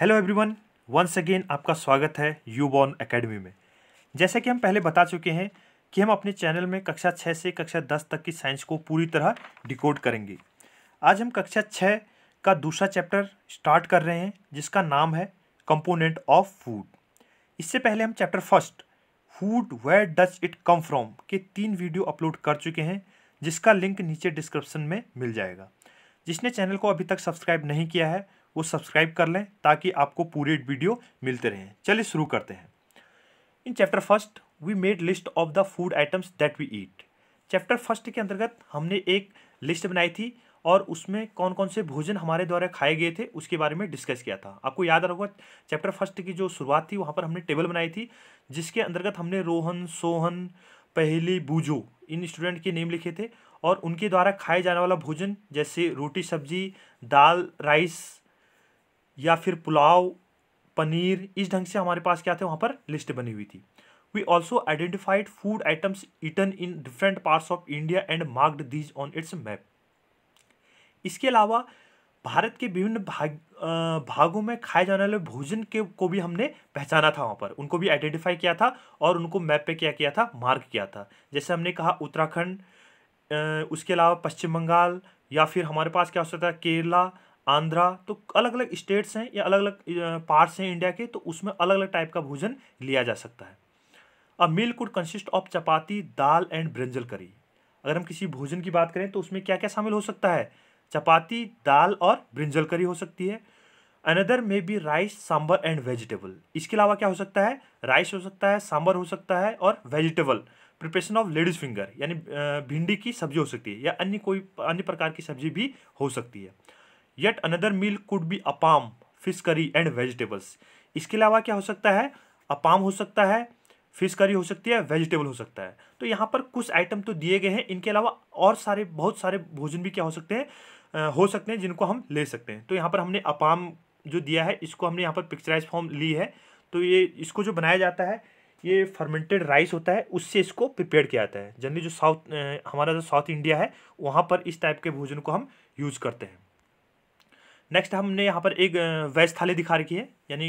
hello everyone once again आपका स्वागत है यू बॉर्न अकेडमी में जैसे कि हम पहले बता चुके हैं कि हम अपने चैनल में कक्षा छः से कक्षा दस तक की साइंस को पूरी तरह डिकोड करेंगे आज हम कक्षा छः का दूसरा चैप्टर स्टार्ट कर रहे हैं जिसका नाम है कंपोनेंट ऑफ फूड इससे पहले हम chapter first food where does it come from के तीन वीडियो अपलोड कर चुके हैं जिसका लिंक नीचे डिस्क्रिप्शन में मिल जाएगा जिसने चैनल को अभी तक सब्सक्राइब नहीं किया है वो सब्सक्राइब कर लें ताकि आपको पूरे वीडियो मिलते रहें चलिए शुरू करते हैं in chapter first we made list of the food items that we eat chapter first के अंतर्गत हमने एक लिस्ट बनाई थी और उसमें कौन कौन से भोजन हमारे द्वारा खाए गए थे उसके बारे में डिस्कस किया था आपको याद रखोगा चैप्टर फर्स्ट की जो शुरुआत थी वहाँ पर हमने टेबल बनाई थी जिसके अंतर्गत हमने रोहन सोहन पहली बूजो इन स्टूडेंट के नेम लिखे थे और उनके द्वारा खाए जाने वाला भोजन जैसे रोटी सब्जी दाल राइस या फिर पुलाव पनीर इस ढंग से हमारे पास क्या थे वहाँ पर लिस्ट बनी हुई थी we also identified food items eaten in different parts of India and marked these on its map इसके अलावा भारत के विभिन्न भाग भागों में खाए जाने वाले भोजन के को भी हमने पहचाना था वहाँ पर उनको भी आइडेंटिफाई किया था और उनको मैप पे क्या किया था मार्क किया था जैसे हमने कहा उत्तराखंड उसके अलावा पश्चिम बंगाल या फिर हमारे पास क्या हो सकता है केरला आंध्रा तो अलग अलग स्टेट्स हैं या अलग अलग पार्ट्स हैं इंडिया के तो उसमें अलग अलग टाइप का भोजन लिया जा सकता है a meal could consist of chapati dal and brinjal curry अगर हम किसी भोजन की बात करें तो उसमें क्या क्या शामिल हो सकता है चपाती दाल और ब्रिंजल करी हो सकती है another may be rice sambar and vegetable इसके अलावा क्या हो सकता है राइस हो सकता है सांबर हो सकता है और vegetable preparation of ladies finger यानी भिंडी की सब्जी हो सकती है या अन्य कोई अन्य प्रकार की सब्जी भी हो सकती है yet another meal could be appam fish curry and vegetables इसके अलावा क्या हो सकता है अपाम हो सकता है फिश करी हो सकती है वेजिटेबल हो सकता है तो यहाँ पर कुछ आइटम तो दिए गए हैं इनके अलावा और सारे बहुत सारे भोजन भी क्या हो सकते हैं हो सकते हैं जिनको हम ले सकते हैं तो यहाँ पर हमने अपाम जो दिया है इसको हमने यहाँ पर पिक्चराइज फॉर्म ली है तो ये इसको जो बनाया जाता है ये फर्मेंटेड राइस होता है उससे इसको प्रिपेयर किया जाता है जनरली जो साउथ हमारा जो साउथ इंडिया है वहाँ पर इस टाइप के भोजन को हम यूज़ करते हैं नेक्स्ट हमने यहाँ पर एक वेज थाली दिखा रखी है यानी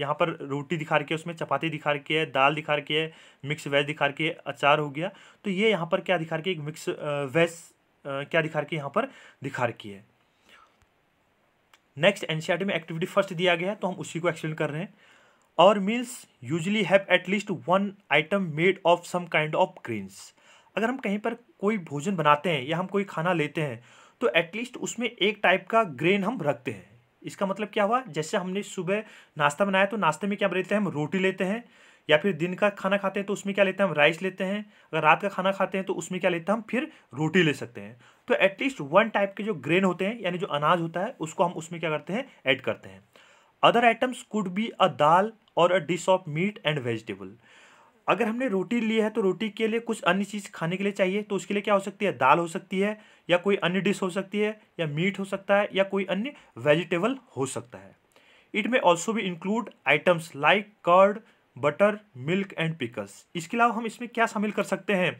यहाँ पर रोटी दिखा रखी है उसमें चपाती दिखा रखी है दाल दिखा रखी है मिक्स वेज दिखा रखी है अचार हो गया तो ये यहाँ पर क्या दिखा रखी है एक मिक्स वेज क्या दिखा रखी है यहाँ पर दिखा रखी है नेक्स्ट एन e में एक्टिविटी फर्स्ट दिया गया है तो हम उसी को एक्सप्लेन कर रहे हैं और meals usually have at least one item made of some kind of greens अगर हम कहीं पर कोई भोजन बनाते हैं या हम कोई खाना लेते हैं तो एटलीस्ट उसमें एक टाइप का ग्रेन हम रखते हैं इसका मतलब क्या हुआ जैसे हमने सुबह नाश्ता बनाया तो नाश्ते में क्या लेते हैं हम रोटी लेते हैं या फिर दिन का खाना खाते हैं तो उसमें क्या लेते हैं हम राइस लेते हैं अगर रात का खाना खाते हैं तो उसमें क्या लेते हैं हम फिर रोटी ले सकते हैं तो एटलीस्ट वन टाइप के जो ग्रेन होते हैं यानी जो अनाज होता है उसको हम उसमें क्या करते हैं ऐड करते हैं other items could be a dal or a dish of meat and vegetable अगर हमने रोटी ली है तो रोटी के लिए कुछ अन्य चीज़ खाने के लिए चाहिए तो उसके लिए क्या हो सकती है दाल हो सकती है या कोई अन्य डिश हो सकती है या मीट हो सकता है या कोई अन्य वेजिटेबल हो सकता है इट में ऑल्सो भी include items like curd buttermilk and pickles इसके अलावा हम इसमें क्या शामिल कर सकते हैं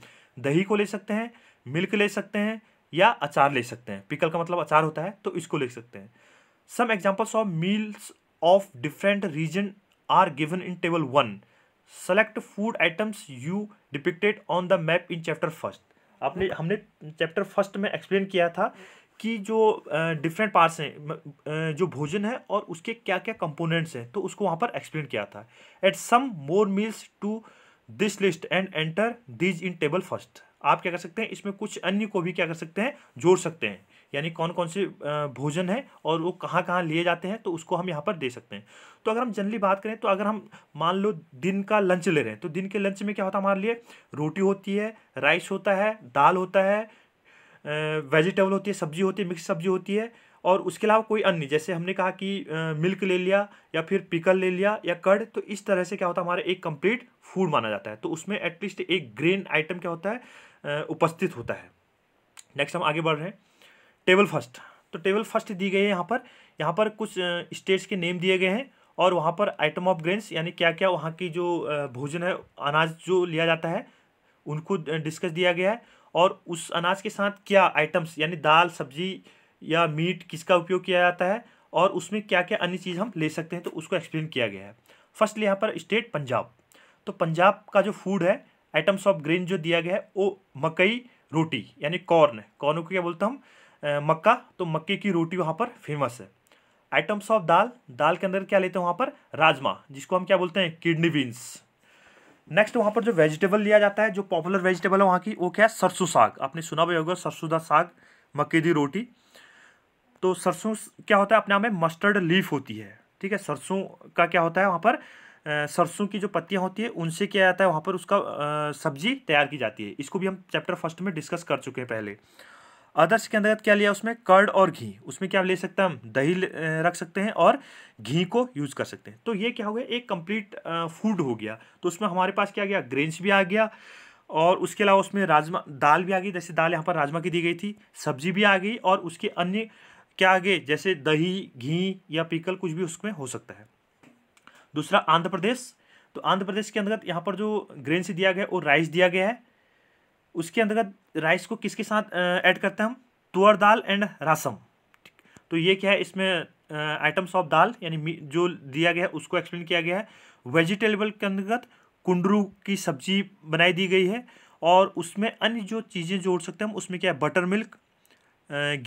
दही को ले सकते हैं मिल्क ले सकते हैं या अचार ले सकते हैं पिकल का मतलब अचार होता है तो इसको ले सकते हैं some examples of meals of different region are given in table one select food items you depicted on the map in chapter first आपने हमने चैप्टर फर्स्ट में एक्सप्लेन किया था कि जो डिफरेंट पार्ट्स हैं जो भोजन है और उसके क्या क्या कंपोनेंट्स हैं तो उसको वहाँ पर एक्सप्लेन किया था add some more meals to this list and enter these in table first आप क्या कर सकते हैं इसमें कुछ अन्य को भी क्या कर सकते हैं जोड़ सकते हैं यानी कौन कौन से भोजन है और वो कहाँ कहाँ लिए जाते हैं तो उसको हम यहाँ पर दे सकते हैं तो अगर हम जनरली बात करें तो अगर हम मान लो दिन का लंच ले रहे हैं तो दिन के लंच में क्या होता है हमारे लिए रोटी होती है राइस होता है दाल होता है वेजिटेबल होती है सब्जी होती है मिक्स सब्जी होती है और उसके अलावा कोई अन्य जैसे हमने कहा कि मिल्क ले लिया या फिर पिकल ले लिया या कर्ड तो इस तरह से क्या होता है हमारा एक कंप्लीट फूड माना जाता है तो उसमें एटलीस्ट एक ग्रेन आइटम क्या होता है उपस्थित होता है नेक्स्ट हम आगे बढ़ रहे हैं टेबल फर्स्ट तो टेबल फर्स्ट दी गई है यहाँ पर यहाँ पर कुछ स्टेट्स के नेम दिए गए हैं और वहाँ पर आइटम ऑफ ग्रेन्स यानी क्या क्या वहाँ की जो भोजन है अनाज जो लिया जाता है उनको डिस्कस दिया गया है और उस अनाज के साथ क्या आइटम्स यानी दाल सब्जी या मीट किसका उपयोग किया जाता है और उसमें क्या क्या अन्य चीज़ हम ले सकते हैं तो उसको एक्सप्लेन किया गया है फर्स्टली यहाँ पर स्टेट पंजाब तो पंजाब का जो फूड है आइटम्स ऑफ ग्रेन जो दिया गया है वो मकई रोटी यानी कॉर्न कॉर्न को क्या बोलते हैं हम मक्का तो मक्के की रोटी वहाँ पर फेमस है आइटम्स ऑफ दाल दाल के अंदर क्या लेते हैं वहाँ पर राजमा जिसको हम क्या बोलते हैं किडनी बीन्स नेक्स्ट वहाँ पर जो वेजिटेबल लिया जाता है जो पॉपुलर वेजिटेबल है वहाँ की वो क्या है सरसों साग आपने सुना भी होगा सरसों का साग मक्के की रोटी तो सरसों क्या होता है अपने आप में मस्टर्ड लीफ होती है ठीक है सरसों का क्या होता है वहाँ पर सरसों की जो पत्तियाँ होती है उनसे क्या जाता है वहाँ पर उसका सब्जी तैयार की जाती है इसको भी हम चैप्टर फर्स्ट में डिस्कस कर चुके हैं पहले आदर्श के अंतर्गत क्या लिया उसमें कर्ड और घी उसमें क्या ले सकते हैं हम दही रख सकते हैं और घी को यूज़ कर सकते हैं तो ये क्या हो गया एक कंप्लीट फूड हो गया तो उसमें हमारे पास क्या गया ग्रेन्स भी आ गया और उसके अलावा उसमें राजमा दाल भी आ गई जैसे दाल यहाँ पर राजमा की दी गई थी सब्जी भी आ गई और उसके अन्य क्या आ गए जैसे दही घी या पीकल कुछ भी उसमें हो सकता है दूसरा आंध्र प्रदेश तो आंध्र प्रदेश के अंतर्गत यहाँ पर जो ग्रेन से दिया गया वो राइस दिया गया है उसके अंतर्गत राइस को किसके साथ ऐड करते हैं हम तुअर दाल एंड रासम तो ये क्या है इसमें आइटम्स ऑफ दाल यानी जो दिया गया है उसको एक्सप्लेन किया गया है वेजिटेबल के अंतर्गत कुंडरू की सब्जी बनाई दी गई है और उसमें अन्य जो चीज़ें जोड़ सकते हैं हम उसमें क्या है बटर मिल्क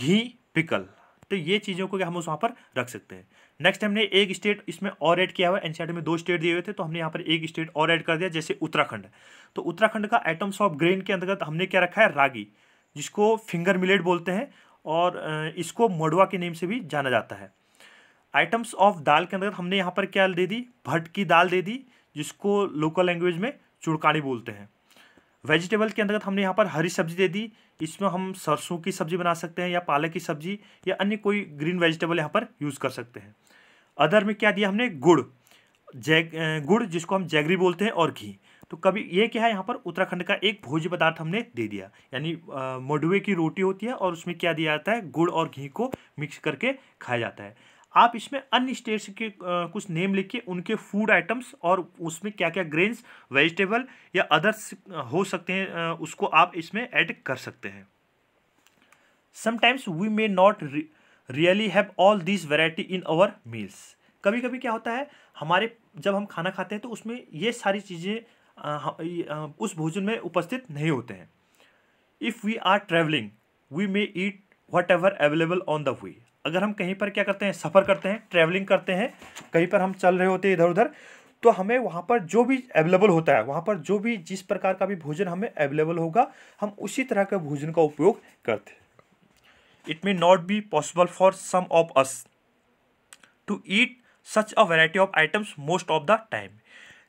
घी पिकल तो ये चीज़ों को क्या हम उस वहाँ पर रख सकते हैं नेक्स्ट हमने एक स्टेट इसमें और ऐड किया हुआ है एनसीआर e में दो स्टेट दिए हुए थे तो हमने यहाँ पर एक स्टेट और ऐड कर दिया जैसे उत्तराखंड तो उत्तराखंड का आइटम्स ऑफ ग्रेन के अंतर्गत हमने क्या रखा है रागी जिसको फिंगर मिलेट बोलते हैं और इसको मडुआ के नेम से भी जाना जाता है आइटम्स ऑफ दाल के अंतर्गत हमने यहाँ पर क्या दे दी भट्ट की दाल दे दी जिसको लोकल लैंग्वेज में चुड़कानी बोलते हैं वेजिटेबल के अंतर्गत हमने यहाँ पर हरी सब्जी दे दी इसमें हम सरसों की सब्जी बना सकते हैं या पालक की सब्जी या अन्य कोई ग्रीन वेजिटेबल यहाँ पर यूज़ कर सकते हैं अदर में क्या दिया हमने गुड़ जैग गुड़ जिसको हम जैगरी बोलते हैं और घी तो कभी ये क्या है यहाँ पर उत्तराखंड का एक भोज्य पदार्थ हमने दे दिया यानी मडुए की रोटी होती है और उसमें क्या दिया जाता है गुड़ और घी को मिक्स करके खाया जाता है आप इसमें अन्य स्टेट्स के कुछ नेम लिख के उनके फूड आइटम्स और उसमें क्या क्या ग्रेन्स वेजिटेबल या अदर्स हो सकते हैं उसको आप इसमें ऐड कर सकते हैं sometimes we may not really have all this variety in our meals कभी कभी क्या होता है हमारे जब हम खाना खाते हैं तो उसमें ये सारी चीज़ें उस भोजन में उपस्थित नहीं होते हैं if we are travelling we may eat whatever available on the way अगर हम कहीं पर क्या करते हैं सफ़र करते हैं ट्रैवलिंग करते हैं कहीं पर हम चल रहे होते हैं इधर उधर तो हमें वहाँ पर जो भी अवेलेबल होता है वहाँ पर जो भी जिस प्रकार का भी भोजन हमें अवेलेबल होगा हम उसी तरह के भोजन का उपयोग करते हैं it may not be possible for some of us to eat such a variety of items most of the time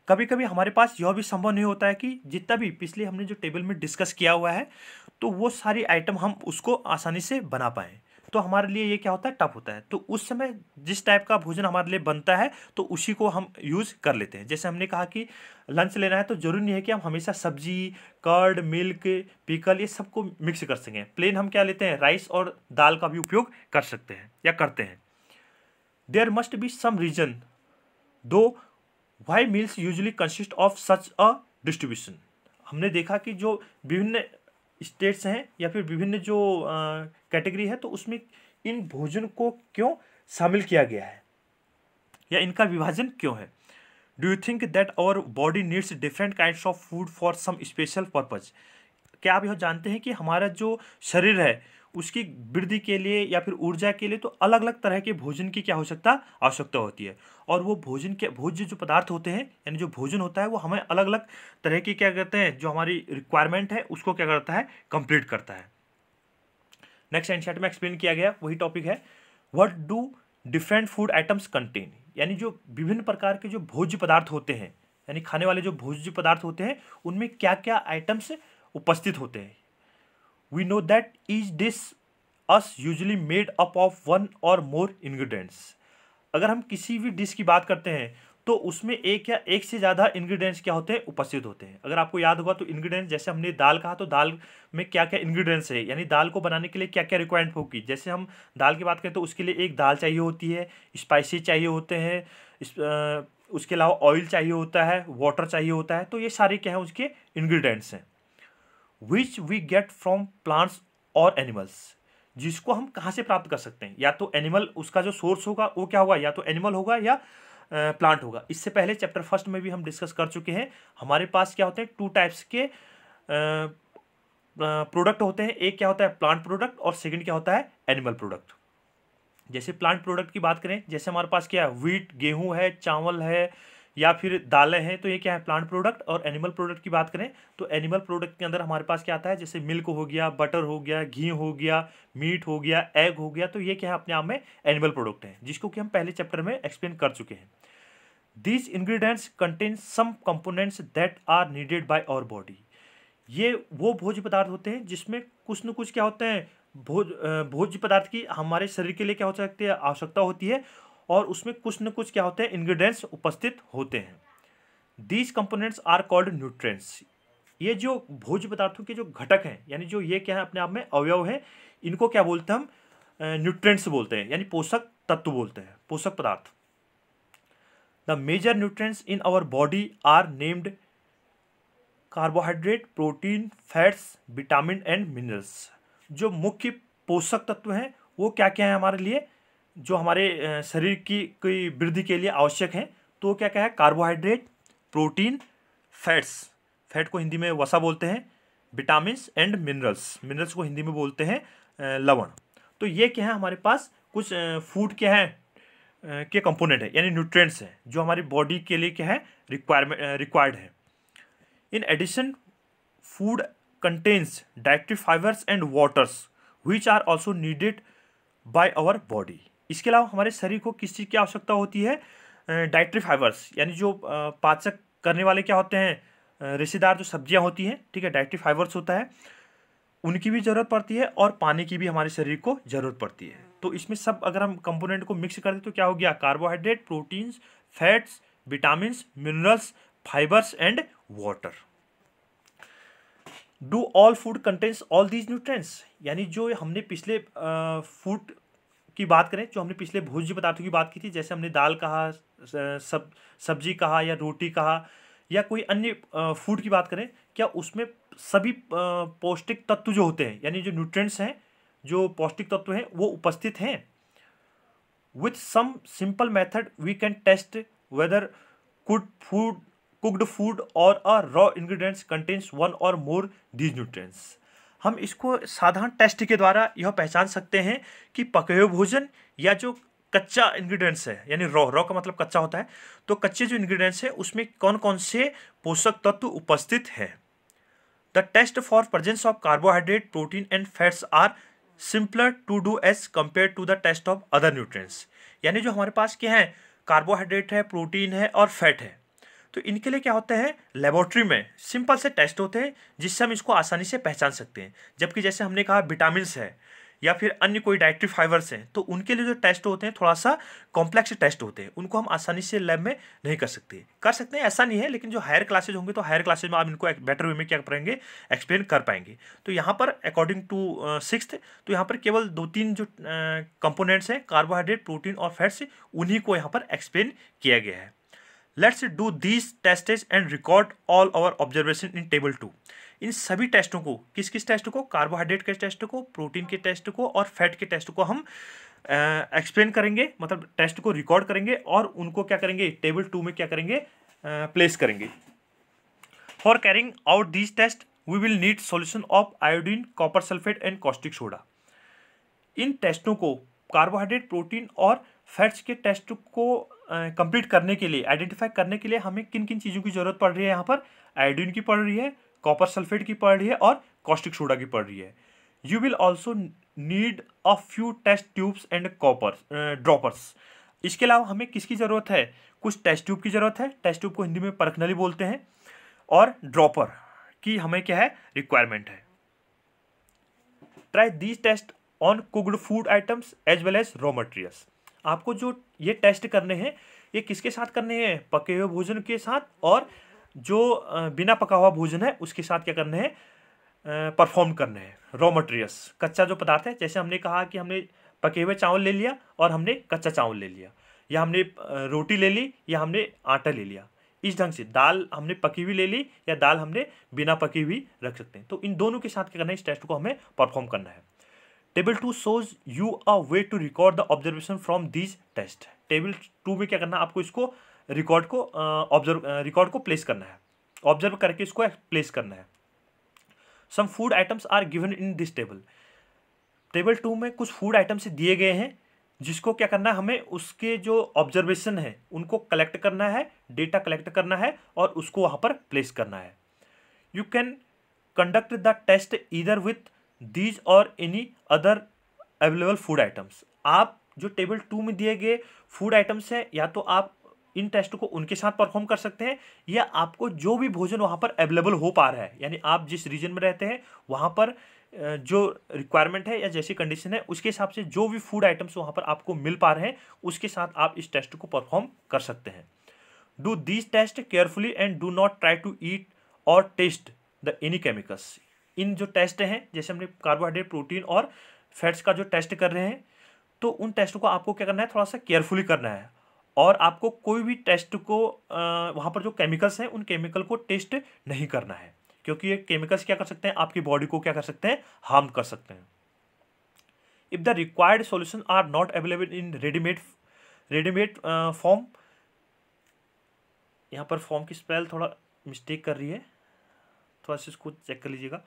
कभी कभी हमारे पास यह भी संभव नहीं होता है कि जितना भी पिछले हमने जो टेबल में डिस्कस किया हुआ है तो वो सारी आइटम हम उसको आसानी से बना पाएँ तो हमारे लिए ये क्या होता है टफ होता है तो उस समय जिस टाइप का भोजन हमारे लिए बनता है तो उसी को हम यूज़ कर लेते हैं जैसे हमने कहा कि लंच लेना है तो ज़रूरी नहीं है कि हम हमेशा सब्जी कर्ड मिल्क पिकल ये सबको मिक्स कर सकें प्लेन हम क्या लेते हैं राइस और दाल का भी उपयोग कर सकते हैं या करते हैं there must be some reason though why meals usually consist of such a distribution हमने देखा कि जो विभिन्न स्टेट्स हैं या फिर विभिन्न जो कैटेगरी है तो उसमें इन भोजन को क्यों शामिल किया गया है या इनका विभाजन क्यों है do you think that our body needs different kind of food for some special purpose क्या आप यह जानते हैं कि हमारा जो शरीर है उसकी वृद्धि के लिए या फिर ऊर्जा के लिए तो अलग अलग तरह के भोजन की क्या हो सकता आवश्यकता होती है और वो भोजन के भोज्य जो पदार्थ होते हैं यानी जो भोजन होता है वो हमें अलग अलग तरह की क्या करते हैं जो हमारी रिक्वायरमेंट है उसको क्या करता है कंप्लीट करता है नेक्स्ट एनशर्ट में एक्सप्लेन किया गया वही टॉपिक है what do different food items contain यानी जो विभिन्न प्रकार के जो भोज्य पदार्थ होते हैं यानी खाने वाले जो भोज्य पदार्थ होते हैं उनमें क्या क्या आइटम्स उपस्थित होते हैं we know that each dish us usually made up of one or more ingredients अगर हम किसी भी डिश की बात करते हैं तो उसमें एक या एक से ज़्यादा इंग्रेडिएंट्स क्या होते हैं उपस्थित होते हैं अगर आपको याद होगा तो इंग्रेडिएंट्स जैसे हमने दाल कहा तो दाल में क्या क्या इंग्रेडिएंट्स है यानी दाल को बनाने के लिए क्या क्या रिक्वायरमेंट होगी जैसे हम दाल की बात करें तो उसके लिए एक दाल चाहिए होती है स्पाइसी चाहिए होते हैं उसके अलावा ऑयल चाहिए होता है वाटर चाहिए होता है तो ये सारे क्या हैं उसके इन्ग्रीडियंट्स हैं which we get from plants और एनिमल्स जिसको हम कहाँ से प्राप्त कर सकते हैं या तो एनिमल उसका जो सोर्स होगा वो क्या होगा या तो एनिमल होगा या प्लांट होगा इससे पहले चैप्टर फर्स्ट में भी हम डिस्कस कर चुके हैं हमारे पास क्या होते हैं टू टाइप्स के प्रोडक्ट होते हैं एक क्या होता है प्लांट प्रोडक्ट और सेकंड क्या होता है एनिमल प्रोडक्ट जैसे प्लांट प्रोडक्ट की बात करें जैसे हमारे पास क्या है वीट गेहूँ है चावल है या फिर दालें हैं तो ये क्या है प्लांट प्रोडक्ट और एनिमल प्रोडक्ट की बात करें तो एनिमल प्रोडक्ट के अंदर हमारे पास क्या आता है जैसे मिल्क हो गया बटर हो गया घी हो गया मीट हो गया एग हो गया तो ये क्या है अपने आप में एनिमल प्रोडक्ट है जिसको कि हम पहले चैप्टर में एक्सप्लेन कर चुके हैं these ingredients contain some components that are needed by our body ये वो भोज्य पदार्थ होते हैं जिसमें कुछ न कुछ क्या होते हैं भोज भोज्य पदार्थ की हमारे शरीर के लिए क्या हो सकती है आवश्यकता होती है और उसमें कुछ न कुछ क्या होते हैं इन्ग्रीडियंट्स उपस्थित होते हैं these components are called nutrients ये जो भोज पदार्थों के जो घटक हैं यानी जो ये क्या है अपने आप में अवयव है इनको क्या बोलते हैं हम न्यूट्रेंट्स बोलते हैं यानी पोषक तत्व बोलते हैं पोषक पदार्थ the major nutrients in our body are named carbohydrate protein fats vitamin and minerals जो मुख्य पोषक तत्व हैं वो क्या क्या है हमारे लिए जो हमारे शरीर की कोई वृद्धि के लिए आवश्यक हैं तो क्या क्या है कार्बोहाइड्रेट प्रोटीन फैट्स फैट को हिंदी में वसा बोलते हैं विटामिन एंड मिनरल्स मिनरल्स को हिंदी में बोलते हैं लवण तो ये क्या है हमारे पास कुछ फूड क्या है के कंपोनेंट है यानी न्यूट्रिएंट्स हैं जो हमारी बॉडी के लिए क्या है रिक्वायरमेंट रिक्वायर्ड है in addition food contains dietary fibres and waters which are also needed by our body इसके अलावा हमारे शरीर को किस चीज़ की आवश्यकता होती है डाइट्री फाइबर्स यानी जो पाचक करने वाले क्या होते हैं रेशेदार जो सब्जियां होती हैं ठीक है डाइट्री फाइबर्स होता है उनकी भी ज़रूरत पड़ती है और पानी की भी हमारे शरीर को ज़रूरत पड़ती है तो इसमें सब अगर हम कंपोनेंट को मिक्स कर दें तो क्या हो गया carbohydrate proteins fats vitamin minerals fibres and water do all food contents all these nutrients यानी जो हमने पिछले फूड की बात करें जो हमने पिछले भोज्य पदार्थों की बात की थी जैसे हमने दाल कहा सब सब्जी कहा या रोटी कहा या कोई अन्य फूड की बात करें क्या उसमें सभी पौष्टिक तत्व जो होते हैं यानी जो न्यूट्रिएंट्स हैं जो पौष्टिक तत्व हैं वो उपस्थित हैं with some simple method we can test whether could food cooked food or a raw ingredients contains one or more these nutrients हम इसको साधारण टेस्ट के द्वारा यह पहचान सकते हैं कि पके हुए भोजन या जो कच्चा इंग्रेडिएंट्स है यानी रॉ रॉ का मतलब कच्चा होता है तो कच्चे जो इंग्रेडिएंट्स है उसमें कौन कौन से पोषक तत्व उपस्थित हैं the test for presence of carbohydrate protein and fats are simpler to do as compare to the test of other nutrient यानी जो हमारे पास क्या है कार्बोहाइड्रेट है प्रोटीन है और फैट है तो इनके लिए क्या होता है लेबोरेटरी में सिंपल से टेस्ट होते हैं जिससे हम इसको आसानी से पहचान सकते हैं जबकि जैसे हमने कहा विटामिन है या फिर अन्य कोई डायट्री फाइबर्स हैं तो उनके लिए जो टेस्ट होते हैं थोड़ा सा कॉम्प्लेक्स टेस्ट होते हैं उनको हम आसानी से लैब में नहीं कर सकते कर सकते हैं ऐसा नहीं है लेकिन जो हायर क्लासेज होंगे तो हायर क्लासेज में आप इनको बेटर वे में क्या करेंगे एक्सप्लेन कर पाएंगे तो यहाँ पर अकॉर्डिंग टू सिक्स तो यहाँ पर केवल दो तीन जो कंपोनेंट्स uh, हैं कार्बोहाइड्रेट प्रोटीन और फैट्स उन्हीं को यहाँ पर एक्सप्लेन किया गया है let's do these tests and record all our observation in table two इन सभी टेस्टों को किस किस टेस्ट को कार्बोहाइड्रेट के टेस्ट को प्रोटीन के टेस्ट को और फैट के टेस्ट को हम एक्सप्लेन करेंगे मतलब टेस्ट को रिकॉर्ड करेंगे और उनको क्या करेंगे टेबल टू में क्या करेंगे प्लेस uh, करेंगे for carrying out these test we will need solution of iodine copper sulphate and caustic soda इन टेस्टों को कार्बोहाइड्रेट प्रोटीन और फैट्स के टेस्ट को कंप्लीट करने के लिए आइडेंटिफाई करने के लिए हमें किन किन चीज़ों की ज़रूरत पड़ रही है यहाँ पर आयोडीन की पड़ रही है कॉपर सल्फेट की पड़ रही है और कॉस्टिक सोडा की पड़ रही है you will also need a few test tubes and copper droppers इसके अलावा हमें किसकी ज़रूरत है कुछ टेस्ट ट्यूब की ज़रूरत है टेस्ट ट्यूब को हिंदी में परखनली बोलते हैं और ड्रॉपर की हमें क्या है रिक्वायरमेंट है try these test on cooked food items as well as raw materials आपको जो ये टेस्ट करने हैं ये किसके साथ करने हैं पके हुए भोजन के साथ और जो बिना पका हुआ भोजन है उसके साथ क्या करने हैं परफॉर्म करने हैं रॉ मटेरियल्स कच्चा जो पदार्थ है जैसे हमने कहा कि हमने पके हुए चावल ले लिया और हमने कच्चा चावल ले लिया या हमने रोटी ले ली या हमने आटा ले लिया इस ढंग से दाल हमने पकी हुई ले ली या दाल हमने बिना पकी हुई रख सकते हैं तो इन दोनों के साथ क्या करना है इस टेस्ट को हमें परफॉर्म करना है table two shows you a way to record the observation from these test table two में क्या करना आपको इसको रिकॉर्ड को ऑब्जर्व uh, रिकॉर्ड uh, को प्लेस करना है ऑब्जर्व करके इसको प्लेस करना है some food items are given in this table table two में कुछ फूड आइटम्स दिए गए हैं जिसको क्या करना है हमें उसके जो ऑब्जर्वेशन है उनको कलेक्ट करना है डेटा कलेक्ट करना है और उसको वहाँ पर प्लेस करना है you can conduct the test either with these or any other available food items आप जो टेबल टू में दिए गए फूड आइटम्स हैं या तो आप इन टेस्ट को उनके साथ परफॉर्म कर सकते हैं या आपको जो भी भोजन वहाँ पर अवेलेबल हो पा रहा है यानी आप जिस रीजन में रहते हैं वहाँ पर जो रिक्वायरमेंट है या जैसी कंडीशन है उसके हिसाब से जो भी फूड आइटम्स वहाँ पर आपको मिल पा रहे हैं उसके साथ आप इस टेस्ट को परफॉर्म कर सकते हैं do these test carefully and do not try to eat or taste the any chemicals इन जो टेस्ट हैं जैसे हमने कार्बोहाइड्रेट प्रोटीन और फैट्स का जो टेस्ट कर रहे हैं तो उन टेस्ट को आपको क्या करना है थोड़ा सा केयरफुली करना है और आपको कोई भी टेस्ट को वहाँ पर जो केमिकल्स हैं उन केमिकल को टेस्ट नहीं करना है क्योंकि ये केमिकल्स क्या कर सकते हैं आपकी बॉडी को क्या कर सकते हैं हार्म कर सकते हैं if the required solution are not available in readymade readymade form यहाँ पर फॉर्म की स्पेल थोड़ा मिस्टेक कर रही है थोड़ा सा इसको चेक कर लीजिएगा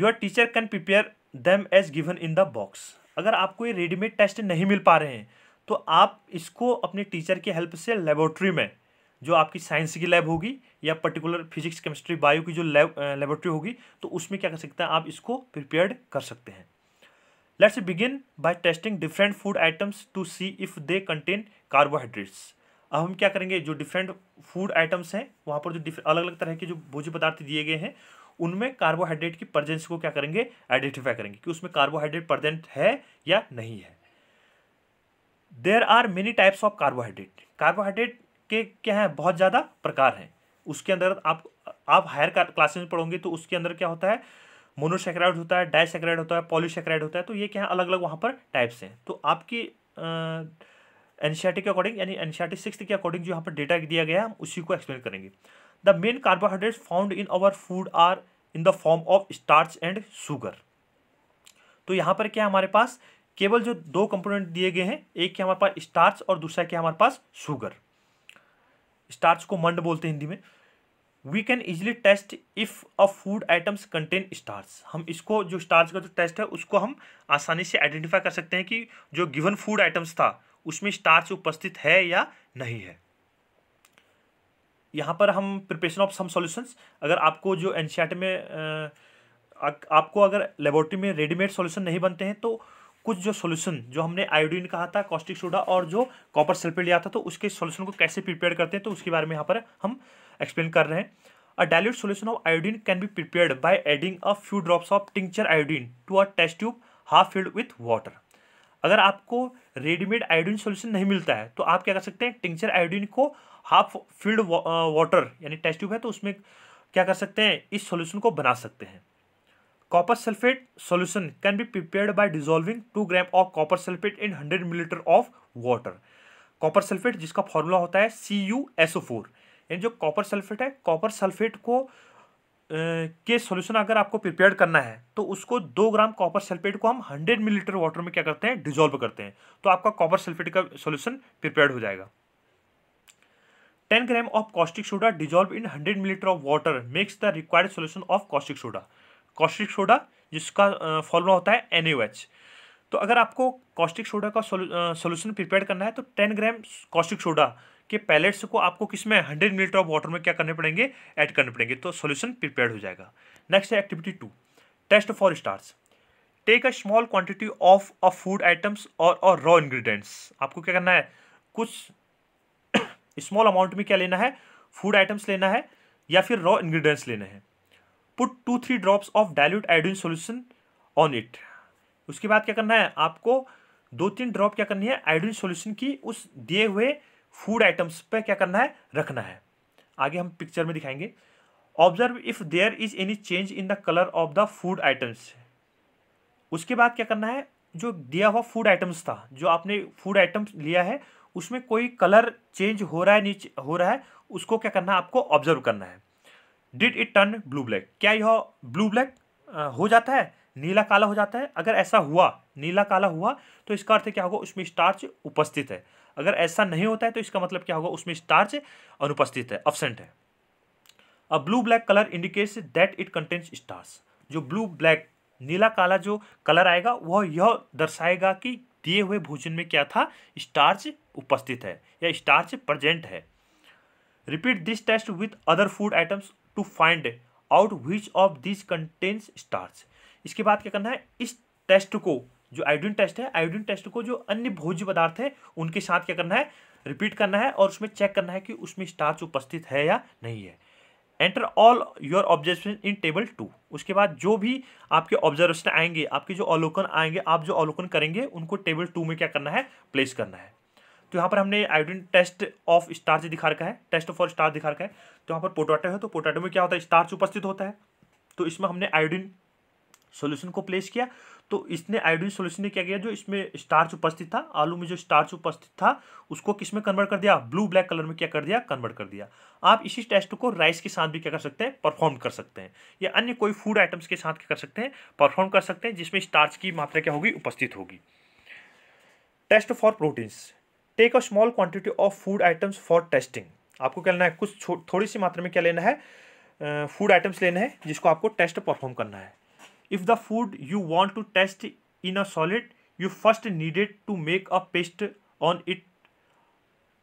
your teacher can prepare them as given in the box अगर आपको ये रेडीमेड टेस्ट नहीं मिल पा रहे हैं तो आप इसको अपने टीचर की हेल्प से लेबोरेटरी में जो आपकी साइंस की लैब होगी या पर्टिकुलर फिजिक्स केमिस्ट्री बायो की जो लैब लेबोरेटरी होगी तो उसमें क्या कर सकते हैं आप इसको प्रिपेयर्ड कर सकते हैं let's begin by testing different food items to see if they contain carbohydrates अब हम क्या करेंगे जो डिफरेंट फूड आइटम्स हैं वहाँ पर जो अलग अलग तरह के जो भोज्य पदार्थ दिए गए हैं उनमें कार्बोहाइड्रेट की प्रजेंस को क्या करेंगे आइडेंटिफाई करेंगे कि उसमें कार्बोहाइड्रेट प्रजेंट है या नहीं है there are many types of carbohydrate carbohydrate के क्या हैं बहुत ज़्यादा प्रकार हैं उसके अंदर आप आप हायर क्लासेस में पढ़ोगे तो उसके अंदर क्या होता है मोनोसेक्राइड होता है डाइसेक्राइड होता है पॉलीसेक्राइड होता है तो ये क्या है अलग अलग वहाँ पर टाइप्स हैं तो आपकी एनसीआरटी के अकॉर्डिंग यानी एनसीआरटी सिक्स के अकॉर्डिंग जो यहाँ पर डेटा दिया गया है हम उसी को एक्सप्लेन करेंगे the main carbohydrate found in our food are in the form of starch and sugar तो यहाँ पर क्या हमारे पास केवल जो दो कंपोनेंट दिए गए हैं एक क्या हमारे पास स्टार्च और दूसरा क्या हमारे पास शुगर स्टार्च को मंड बोलते हैं हिंदी में we can easily test if a food items contain starch हम इसको जो स्टार्च का जो टेस्ट है उसको हम आसानी से आइडेंटिफाई कर सकते हैं कि जो गिवन फूड आइटम्स था उसमें स्टार्च उपस्थित है या नहीं है यहाँ पर हम प्रिपरेशन ऑफ सम सॉल्यूशंस अगर आपको जो एन में आ, आपको अगर लेबोरेटरी में रेडीमेड सॉल्यूशन नहीं बनते हैं तो कुछ जो सॉल्यूशन जो हमने आयोडीन कहा था कॉस्टिक सोडा और जो कॉपर सल्फेट लिया था तो उसके सॉल्यूशन को कैसे प्रिपेयर करते हैं तो उसके बारे में यहाँ पर हम एक्सप्लेन कर रहे हैं a dilute solution of iodine can be prepare by adding a few drops of tincture iodine to a test tube half filled with water अगर आपको रेडीमेड आयोडीन सोल्यूशन नहीं मिलता है तो आप क्या कर सकते हैं टिंचर आयोडीन को हाफ फील्ड वाटर यानी टेस्ट ट्यूब है तो उसमें क्या कर सकते हैं इस सॉल्यूशन को बना सकते हैं copper sulphate solution can be prepared by dissolving two gram of copper sulphate in hundred millilitre of water copper sulphate जिसका फॉर्मूला होता है C U S O four यानी जो कॉपर सल्फेट है कॉपर सल्फेट को के सॉल्यूशन अगर आपको प्रिपेयर करना है तो उसको दो ग्राम कॉपर सल्फेट को हम हंड्रेड मिलीलीटर वाटर में क्या करते हैं डिजोल्व करते हैं तो आपका कॉपर सल्फेट का सोल्यूशन प्रिपेयर हो जाएगा ten gram of caustic soda dissolve in hundred millilitre of water makes the required solution of caustic soda caustic soda जिसका फॉर्मूला होता है एन तो अगर आपको कॉस्टिक सोडा का सोल्यूशन प्रिपेयर करना है तो टेन ग्राम कॉस्टिक सोडा के पैलेट्स को आपको किस में मिलीटर ऑफ वाटर में क्या करने पड़ेंगे ऐड करने पड़ेंगे तो सोल्यूशन प्रिपेयर हो जाएगा नेक्स्ट है activity to test for starch take a small quantity of a food items और रॉ इन्ग्रीडियंट्स आपको क्या करना है कुछ स्मॉल अमाउंट में क्या लेना है फूड आइटम्स लेना है या फिर रॉ इन्ग्रीडियंट्स लेने हैं put two three drops of dilute iodine solution on it उसके बाद क्या करना है आपको दो तीन ड्रॉप क्या करनी है आयोडीन सोल्यूशन की उस दिए हुए फूड आइटम्स पर क्या करना है रखना है आगे हम पिक्चर में दिखाएंगे observe if there is any change in the colour of the food items उसके बाद क्या करना है जो दिया हुआ फूड आइटम्स था जो आपने फूड आइटम्स लिया है उसमें कोई कलर चेंज हो रहा है नीचे हो रहा है उसको क्या करना है आपको ऑब्जर्व करना है did it turn blue black क्या यह ब्लू ब्लैक हो जाता है नीला काला हो जाता है अगर ऐसा हुआ नीला काला हुआ तो इसका अर्थ क्या होगा उसमें स्टार्च उपस्थित है अगर ऐसा नहीं होता है तो इसका मतलब क्या होगा उसमें स्टार्च अनुपस्थित है अब्सेंट है a blue black colour indicates that it contains starch जो ब्लू ब्लैक नीला काला जो कलर आएगा वह यह दर्शाएगा कि दिए हुए भोजन में क्या था स्टार्च उपस्थित है या स्टार्च प्रजेंट है repeat this test with other food items to find out which of this contains starch इसके बाद क्या करना है इस टेस्ट को जो आयोडीन टेस्ट है आयोडीन टेस्ट को जो अन्य भोज्य पदार्थ है उनके साथ क्या करना है रिपीट करना है और उसमें चेक करना है कि उसमें स्टार्च उपस्थित है या नहीं है enter all your observation in table two उसके बाद जो भी आपके ऑब्जर्वेशन आएंगे आपके जो अवलोकन आएंगे आप जो अवलोकन करेंगे उनको टेबल टू में क्या करना है प्लेस करना है तो यहाँ पर हमने आइडेंट टेस्ट ऑफ स्टार्स दिखा रखा है टेस्ट फॉर स्टार दिखा रखा है तो यहाँ पर पोटाटो है तो पोटाटो में क्या होता है स्टार्च उपस्थित होता है तो इसमें हमने आयोडिन सोल्यूशन को प्लेस किया तो इसने आयोडीन सोल्यूशन ने क्या किया जो इसमें स्टार्च उपस्थित था आलू में जो स्टार्च उपस्थित था उसको किस में कन्वर्ट कर दिया ब्लू ब्लैक कलर में क्या कर दिया कन्वर्ट कर दिया आप इसी टेस्ट को राइस के साथ भी क्या कर सकते हैं परफॉर्म कर सकते हैं या अन्य कोई फूड आइटम्स के साथ क्या कर सकते हैं परफॉर्म कर सकते हैं जिसमें स्टार्च की मात्रा क्या होगी उपस्थित होगी test for proteins take a small quantity of food items for testing आपको क्या लेना है कुछ थोड़ी सी मात्रा में क्या लेना है फूड आइटम्स लेने हैं जिसको आपको टेस्ट परफॉर्म करना है if the food you want to test in a solid you first needed to make a paste on it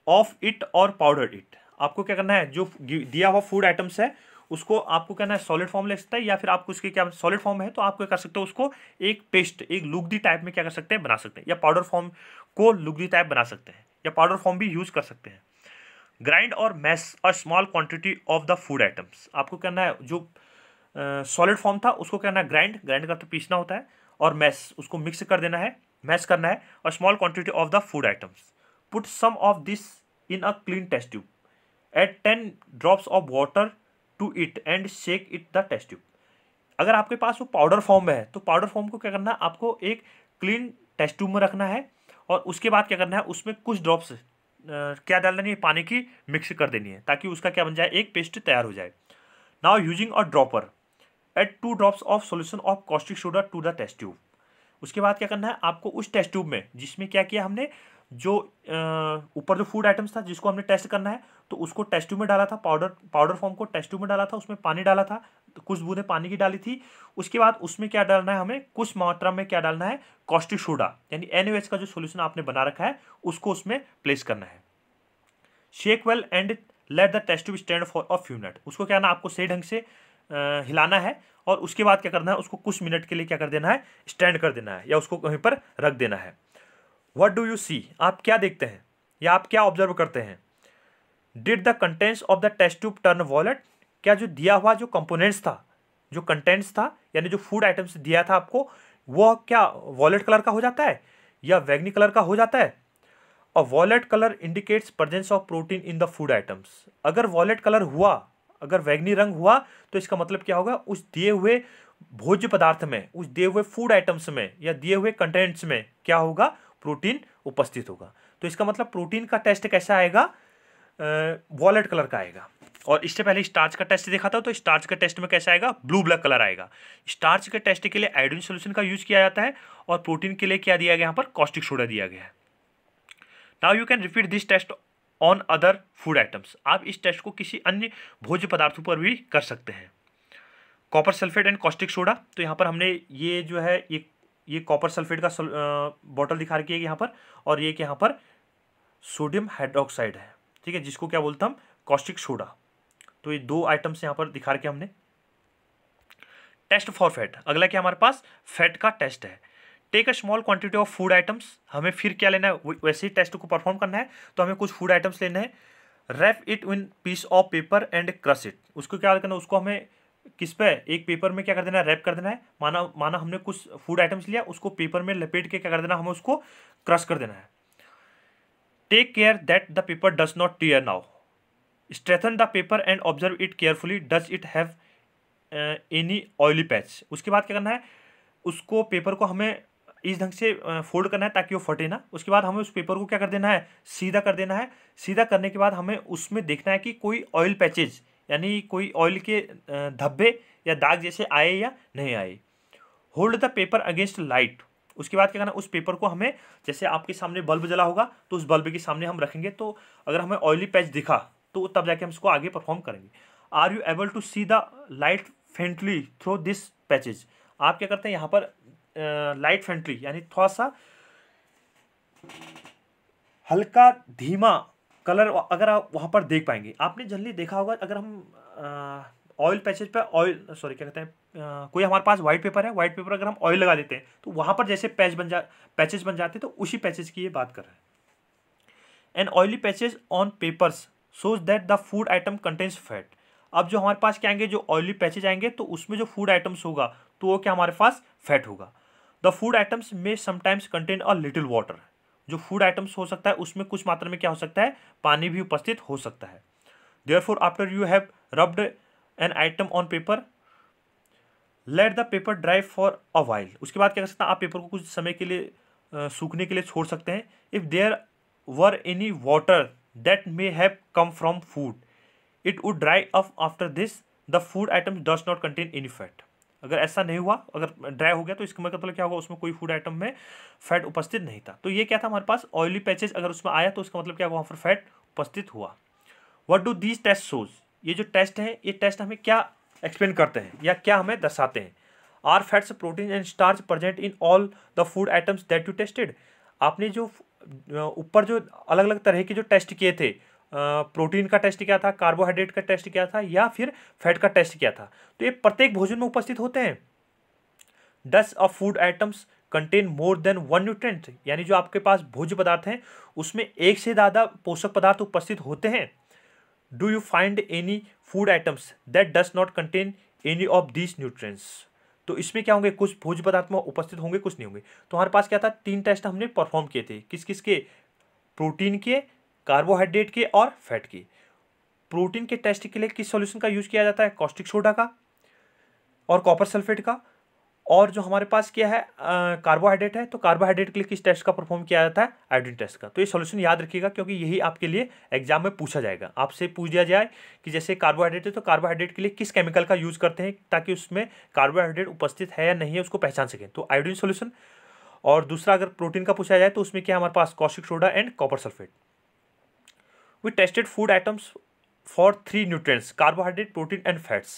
of it और पाउडर इट आपको क्या करना है जो दिया हुआ फूड आइटम्स है उसको आपको कहना है सॉलिड फॉर्म ले सकता है या फिर आपको उसके क्या सॉलिड फॉर्म है तो आप क्या कर सकते हो उसको एक पेस्ट एक लुगदी टाइप में क्या कर सकते हैं बना सकते हैं या पाउडर फॉर्म को लुगदी टाइप बना सकते हैं या पाउडर फॉर्म भी यूज कर सकते हैं ग्राइंड और mash a small quantity of the food items आपको कहना है जो सॉलिड फॉर्म था उसको करना है ग्राइंड ग्राइंड करते पीसना होता है और मैस उसको मिक्स कर देना है मैस करना है और small quantity of the food items put some of this in a clean test tube add ten drops of water to it and shake it the test tube अगर आपके पास वो पाउडर फॉर्म में है तो powder form को क्या करना है आपको एक क्लीन टेस्ट ट्यूब में रखना है और उसके बाद क्या करना है उसमें कुछ ड्रॉप्स क्या डाल देनी है पानी की मिक्स कर देनी है ताकि उसका क्या बन जाए एक पेस्ट तैयार हो जाए now using a dropper add two drops of solution of caustic soda to the test tube उसके बाद क्या करना है आपको उस टेस्ट ट्यूब में जिसमें क्या किया हमने जो ऊपर जो फूड आइटम्स था जिसको हमने टेस्ट करना है तो उसको टेस्ट ट्यूब में डाला था पाउडर पाउडर फॉर्म को टेस्ट ट्यूब में डाला था उसमें पानी डाला था कुछ बूंदें पानी की डाली थी उसके बाद उसमें क्या डालना है हमें कुछ मात्रा में क्या डालना है कॉस्टिक सोडा यानी एन का जो सोल्यूशन आपने बना रखा है उसको उसमें प्लेस करना है shake well and let the test tube stand for a few minute उसको क्या ना आपको सही ढंग से हिलाना है और उसके बाद क्या करना है उसको कुछ मिनट के लिए क्या कर देना है स्टैंड कर देना है या उसको कहीं पर रख देना है वट डू यू सी आप क्या देखते हैं या आप क्या ऑब्जर्व करते हैं did the contents of the test tube turn violet क्या जो दिया हुआ जो कंपोनेंट्स था जो कंटेंट्स था यानी जो फूड आइटम्स दिया था आपको वह क्या वॉलेट कलर का हो जाता है या वैग्नी कलर का हो जाता है और violet colour indicates presence of protein in the food items अगर वॉलेट कलर हुआ अगर वैग्नी रंग हुआ तो इसका मतलब क्या होगा उस दिए हुए भोज्य पदार्थ में उस दिए हुए फूड आइटम्स में या दिए हुए कंटेंट्स में क्या होगा प्रोटीन उपस्थित होगा तो इसका मतलब प्रोटीन का टेस्ट कैसा आएगा वॉलेट कलर का आएगा और इससे पहले स्टार्च का टेस्ट देखा था तो स्टार्च के टेस्ट में कैसा आएगा ब्लू ब्लैक कलर आएगा स्टार्च के टेस्ट के लिए आयोडीन सोल्यूशन का यूज किया जाता है और प्रोटीन के लिए क्या दिया गया यहाँ पर कॉस्टिक सोडा दिया गया है now you can repeat this test on other food items आप इस टेस्ट को किसी अन्य भोज्य पदार्थों पर भी कर सकते हैं copper sulphate and caustic soda तो यहाँ पर हमने ये जो है ये ये कॉपर सल्फेट का बॉटल दिखा रखी है यहाँ पर और ये यहाँ पर सोडियम हाइड्रोक्साइड है ठीक है जिसको क्या बोलते हम कॉस्टिक सोडा तो ये दो आइटम्स यहाँ पर दिखा रखे हमने टेस्ट फॉर फैट अगला क्या हमारे पास फैट का टेस्ट है take a small quantity of food items हमें फिर क्या लेना है वैसे ही टेस्ट को परफॉर्म करना है तो हमें कुछ फूड आइटम्स लेने हैं wrap it in piece of paper and crush it उसको क्या करना है उसको हमें किस पे एक पेपर में क्या कर देना है रैप कर देना है माना माना हमने कुछ फूड आइटम्स लिया उसको पेपर में लपेट के क्या कर देना हमें उसको क्रश कर देना है take care that the paper does not tear now straighten the paper and observe it carefully does it have any oily patch उसके बाद क्या करना है उसको पेपर को हमें इस ढंग से फोल्ड करना है ताकि वो फटे ना उसके बाद हमें उस पेपर को क्या कर देना है सीधा कर देना है सीधा करने के बाद हमें उसमें देखना है कि कोई ऑयल पैचेज यानी कोई ऑयल के धब्बे या दाग जैसे आए या नहीं आए hold the paper against light उसके बाद क्या करना है उस पेपर को हमें जैसे आपके सामने बल्ब जला होगा तो उस बल्ब के सामने हम रखेंगे तो अगर हमें ऑयली पैच दिखा तो तब जाके हम इसको आगे परफॉर्म करेंगे are you able to see the light faintly through this patches आप क्या करते हैं यहाँ पर लाइट फ्रेंडली यानी थोड़ा सा हल्का धीमा कलर अगर आप वहाँ पर देख पाएंगे आपने जल्दी देखा होगा अगर हम ऑयल पैचेज पर ऑयल सॉरी क्या कहते हैं कोई हमारे पास वाइट पेपर है वाइट पेपर अगर हम ऑयल लगा देते हैं तो वहाँ पर जैसे पैच बन जा पैचेज बन जाते हैं तो उसी पैचेज की ये बात कर रहे हैं and oily patches on papers shows that the food item contains fat अब जो हमारे पास क्या आएंगे जो ऑयली पैचेज आएंगे तो उसमें जो फूड आइटम्स होगा तो वो क्या हमारे पास फैट होगा द फूड आइटम्स में sometimes contain a little water जो फूड आइटम्स हो सकता है उसमें कुछ मात्रा में क्या हो सकता है पानी भी उपस्थित हो सकता है therefore after you have rubbed an item on paper let the paper dry for a while उसके बाद क्या कर सकते हैं आप पेपर को कुछ समय के लिए आ, सूखने के लिए छोड़ सकते हैं if there were any water that may have come from food it would dry up after this the food item does not contain any fat अगर ऐसा नहीं हुआ अगर ड्राई हो गया तो इसका मतलब क्या होगा उसमें कोई फूड आइटम में फैट उपस्थित नहीं था तो ये क्या था हमारे पास ऑयली पैचेज अगर उसमें आया तो उसका मतलब क्या वहाँ पर फैट उपस्थित हुआ what do these test shows ये जो टेस्ट है ये टेस्ट हमें क्या एक्सप्लेन करते हैं या क्या हमें दर्शाते हैं are fats protein and starch present in all the food items that you tested आपने जो ऊपर जो अलग अलग तरह के जो टेस्ट किए थे प्रोटीन का टेस्ट क्या था कार्बोहाइड्रेट का टेस्ट क्या था या फिर फैट का टेस्ट क्या था तो ये प्रत्येक भोजन में उपस्थित होते हैं does of food items contain more than one nutrient यानी जो आपके पास भोज्य पदार्थ हैं उसमें एक से ज़्यादा पोषक पदार्थ उपस्थित होते हैं do you find any food items that does not contain any of these nutrients तो इसमें क्या होंगे कुछ भोज्य पदार्थ में उपस्थित होंगे कुछ नहीं होंगे तो हमारे पास क्या था तीन टेस्ट हमने परफॉर्म किए थे किस किस के प्रोटीन के कार्बोहाइड्रेट के और फैट के प्रोटीन के टेस्ट के लिए किस सॉल्यूशन का यूज किया जाता है कॉस्टिक सोडा का और कॉपर सल्फेट का और जो हमारे पास क्या है कार्बोहाइड्रेट है तो कार्बोहाइड्रेट के लिए किस टेस्ट का परफॉर्म किया जाता है आयोडीन टेस्ट का तो ये सॉल्यूशन याद रखिएगा क्योंकि यही आपके लिए एग्जाम में पूछा जाएगा आपसे पूछ दिया जाए कि जैसे कार्बोहाइड्रेट है तो कार्बोहाइड्रेट के लिए किस केमिकल का यूज करते हैं ताकि उसमें कार्बोहाइड्रेट उपस्थित है या नहीं है उसको पहचान सकें तो आयोडीन सोल्यूशन और दूसरा अगर प्रोटीन का पूछा जाए तो उसमें क्या हमारे पास caustic soda and copper sulphate we tested food items for three nutrients carbohydrate protein and fats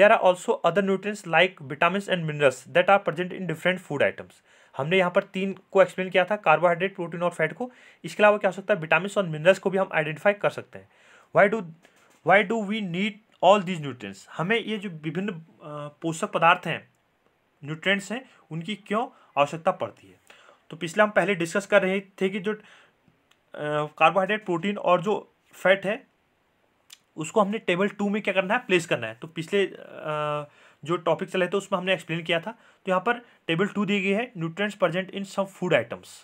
there are also other nutrients like vitamins and minerals that are present in different food items हमने यहाँ पर तीन को explain किया था carbohydrate protein और fat को इसके अलावा क्या हो सकता है विटामिन और मिनरल्स को भी हम आइडेंटिफाई कर सकते हैं why do why do we need all these nutrients हमें ये जो विभिन्न पोषक पदार्थ हैं न्यूट्रिएंट्स हैं उनकी क्यों आवश्यकता पड़ती है तो पिछले हम पहले डिस्कस कर रहे थे कि जो कार्बोहाइड्रेट प्रोटीन और जो फैट है उसको हमने टेबल टू में क्या करना है प्लेस करना है तो पिछले जो टॉपिक चले थे तो उसमें हमने एक्सप्लेन किया था तो यहाँ पर टेबल टू दी गई है nutrients present in some food items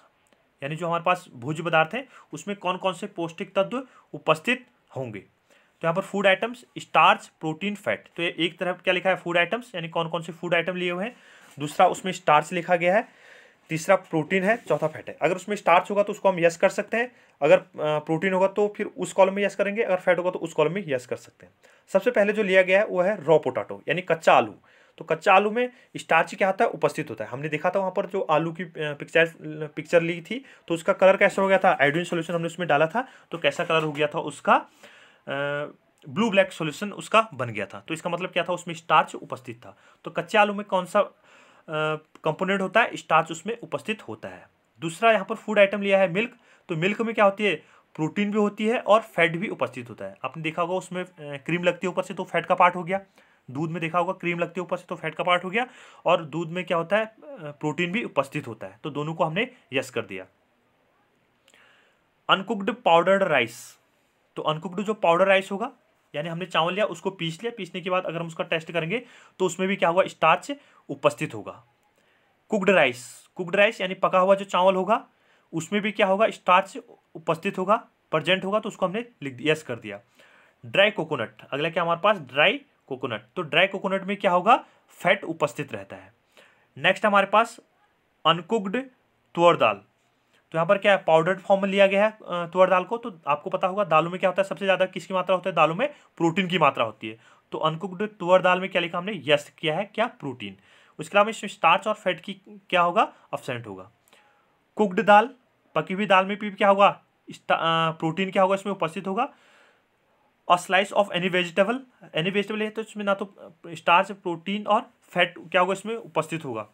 यानी जो हमारे पास भोज्य पदार्थ हैं उसमें कौन कौन से पौष्टिक तत्व उपस्थित होंगे तो यहाँ पर food items starch protein fat तो एक तरफ क्या लिखा है फूड आइटम्स यानी कौन कौन से फूड आइटम लिए हुए हैं दूसरा उसमें स्टार्च लिखा गया है तीसरा प्रोटीन है चौथा फैट है अगर उसमें स्टार्च होगा तो उसको हम यस कर सकते हैं अगर प्रोटीन होगा तो फिर उस कॉलम में यस करेंगे अगर फैट होगा तो उस कॉलम में यस कर सकते हैं सबसे पहले जो लिया गया है वो है रॉ पोटाटो यानी कच्चा आलू तो कच्चा आलू में स्टार्च क्या होता है उपस्थित होता है हमने देखा था वहाँ पर जो आलू की पिक्चर पिक्चर ली थी तो उसका कलर कैसा हो गया था आयोडीन सोल्यूशन हमने उसमें डाला था तो कैसा कलर हो गया था उसका ब्लू ब्लैक सोल्यूशन उसका बन गया था तो इसका मतलब क्या था उसमें स्टार्च उपस्थित था तो कच्चे आलू में कौन सा कंपोनेंट होता है स्टार्च उसमें उपस्थित होता है दूसरा यहाँ पर फूड आइटम लिया है मिल्क तो मिल्क में क्या होती है प्रोटीन भी होती है और फैट भी उपस्थित होता है आपने देखा होगा उसमें क्रीम लगती है ऊपर से तो फैट का पार्ट हो गया दूध में देखा होगा क्रीम लगती है ऊपर से तो फैट का पार्ट हो गया और दूध में क्या होता है प्रोटीन भी उपस्थित होता है तो दोनों को हमने यस कर दिया अनकुक्ड पाउडर्ड राइस तो अनकुक्ड जो पाउडर राइस होगा यानी हमने चावल लिया उसको पीस लिया पीसने के बाद अगर हम उसका टेस्ट करेंगे तो उसमें भी क्या होगा स्टार्च उपस्थित होगा कुकड राइस कुकड राइस यानी पका हुआ जो चावल होगा उसमें भी क्या होगा स्टार्च उपस्थित होगा प्रजेंट होगा तो उसको हमने लिख यस कर दिया ड्राई कोकोनट अगला क्या हमारे पास ड्राई कोकोनट तो ड्राई कोकोनट में क्या होगा फैट उपस्थित रहता है नेक्स्ट हमारे पास अनकुक्ड तुअर दाल तो यहाँ पर क्या है पाउडर्ड फॉर्म में लिया गया है तुअर दाल को तो आपको पता होगा दालों में क्या होता है सबसे ज़्यादा किसकी मात्रा होती है दालों में प्रोटीन की मात्रा होती है तो अनकुक्ड तुअर दाल में क्या लिखा हमने यस किया है क्या प्रोटीन उसके अलावा इसमें स्टार्च और फैट की क्या होगा अपसेंट होगा कुकड दाल पकी हुई दाल में भी क्या होगा प्रोटीन क्या होगा इसमें उपस्थित होगा और slice of any vegetable any vegetable है तो इसमें ना तो स्टार्च प्रोटीन और फैट क्या होगा इसमें उपस्थित होगा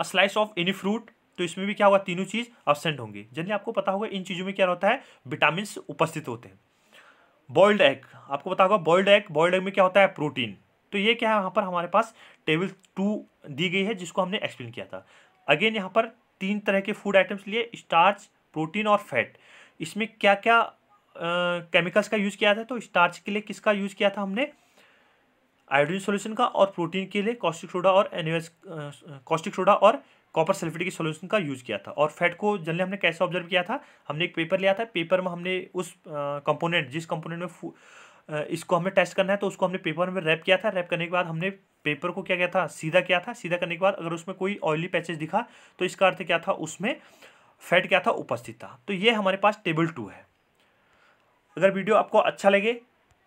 a slice of any fruit तो इसमें भी क्या होगा तीनों चीज़ एबसेंट होंगी जनरली आपको पता होगा इन चीज़ों में क्या होता है विटामिन उपस्थित होते हैं बॉइल्ड एग आपको पता होगा बॉइल्ड एग बॉइल्ड एग में क्या होता है प्रोटीन तो ये क्या है यहाँ पर हमारे पास टेबल टू दी गई है जिसको हमने एक्सप्लेन किया था अगेन यहाँ पर तीन तरह के फूड आइटम्स लिए स्टार्च प्रोटीन और फैट इसमें क्या क्या केमिकल्स का यूज़ किया था तो स्टार्च के लिए किसका यूज़ किया था हमने आयोडीन सोल्यूशन का और प्रोटीन के लिए कॉस्टिक सोडा और एनिवेस कॉस्टिक सोडा और कॉपर सल्फेट की सॉल्यूशन का यूज़ किया था और फैट को जनरली हमने कैसे ऑब्जर्व किया था हमने एक पेपर लिया था पेपर में हमने उस कंपोनेंट जिस कंपोनेंट में इसको हमें टेस्ट करना है तो उसको हमने पेपर में रैप किया था रैप करने के बाद हमने पेपर को क्या किया था सीधा किया था सीधा करने के बाद अगर उसमें कोई ऑयली पैचेज दिखा तो इसका अर्थ क्या था उसमें फैट क्या था उपस्थित था तो ये हमारे पास टेबल टू है अगर वीडियो आपको अच्छा लगे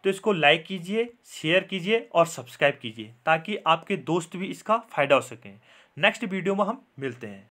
तो इसको लाइक कीजिए शेयर कीजिए और सब्सक्राइब कीजिए ताकि आपके दोस्त भी इसका फ़ायदा हो सकें नेक्स्ट वीडियो में हम मिलते हैं